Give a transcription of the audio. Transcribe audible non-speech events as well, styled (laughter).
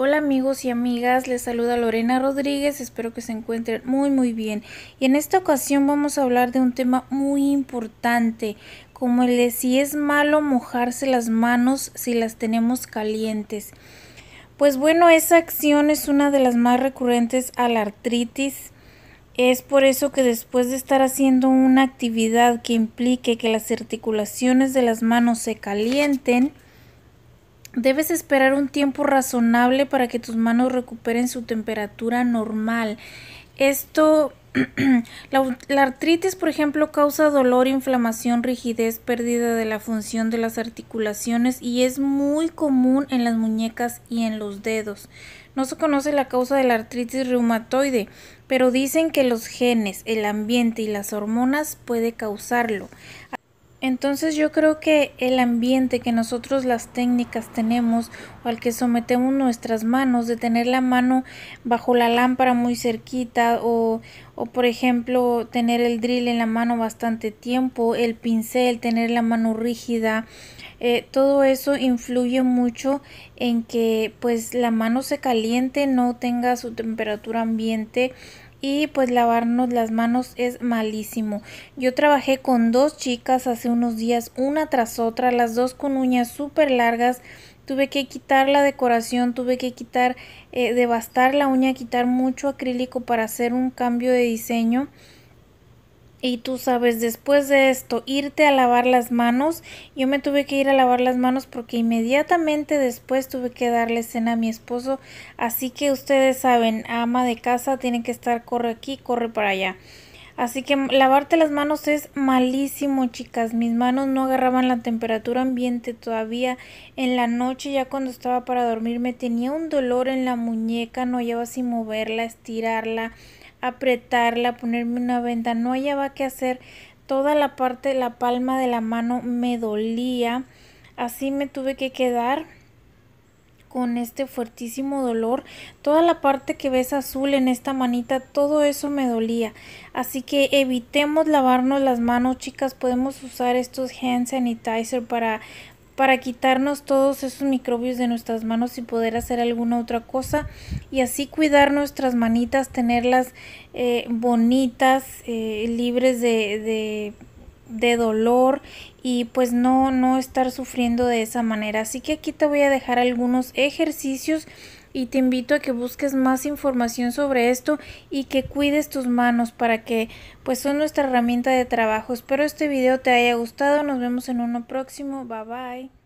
Hola amigos y amigas, les saluda Lorena Rodríguez, espero que se encuentren muy muy bien. Y en esta ocasión vamos a hablar de un tema muy importante, como el de si es malo mojarse las manos si las tenemos calientes. Pues bueno, esa acción es una de las más recurrentes a la artritis. Es por eso que después de estar haciendo una actividad que implique que las articulaciones de las manos se calienten, Debes esperar un tiempo razonable para que tus manos recuperen su temperatura normal. Esto, (clears throat) la, artritis, por ejemplo, causa dolor, inflamación, rigidez, pérdida de la función de las articulaciones y es muy común en las muñecas y en los dedos. No se conoce la causa de la artritis reumatoide, pero dicen que los genes, el ambiente y las hormonas puede causarlo. Entonces yo creo que el ambiente que nosotros las técnicas tenemos o al que sometemos nuestras manos, de tener la mano bajo la lámpara muy cerquita o, por ejemplo tener el drill en la mano bastante tiempo, el pincel, tener la mano rígida, eh, todo eso influye mucho en que pues la mano se caliente, no tenga su temperatura ambiente y pues lavarnos las manos es malísimo. Yo trabajé con dos chicas hace unos días, una tras otra, las dos con uñas súper largas. Tuve que quitar la decoración, tuve que quitar, eh, devastar la uña, quitar mucho acrílico para hacer un cambio de diseño. Y tú sabes, después de esto, irte a lavar las manos, yo me tuve que ir a lavar las manos porque inmediatamente después tuve que darle cena a mi esposo. Así que ustedes saben, ama de casa tiene que estar corre aquí, corre para allá. Así que lavarte las manos es malísimo, chicas. Mis manos no agarraban la temperatura ambiente todavía. En la noche, ya cuando estaba para dormir me tenía un dolor en la muñeca. No llevaba sin moverla, estirarla, apretarla, ponerme una venda. No hallaba que hacer. Toda la parte, de la palma de la mano me dolía. Así me tuve que quedar con este fuertísimo dolor. Toda la parte que ves azul en esta manita, todo eso me dolía. Así que evitemos lavarnos las manos, chicas. Podemos usar estos hand sanitizer para para quitarnos todos esos microbios de nuestras manos y poder hacer alguna otra cosa y así cuidar nuestras manitas, tenerlas eh, bonitas, eh, libres de, de dolor y pues no, no estar sufriendo de esa manera. Así que aquí te voy a dejar algunos ejercicios y te invito a que busques más información sobre esto y que cuides tus manos para que pues son nuestra herramienta de trabajo. Espero este video te haya gustado, nos vemos en uno próximo, bye bye.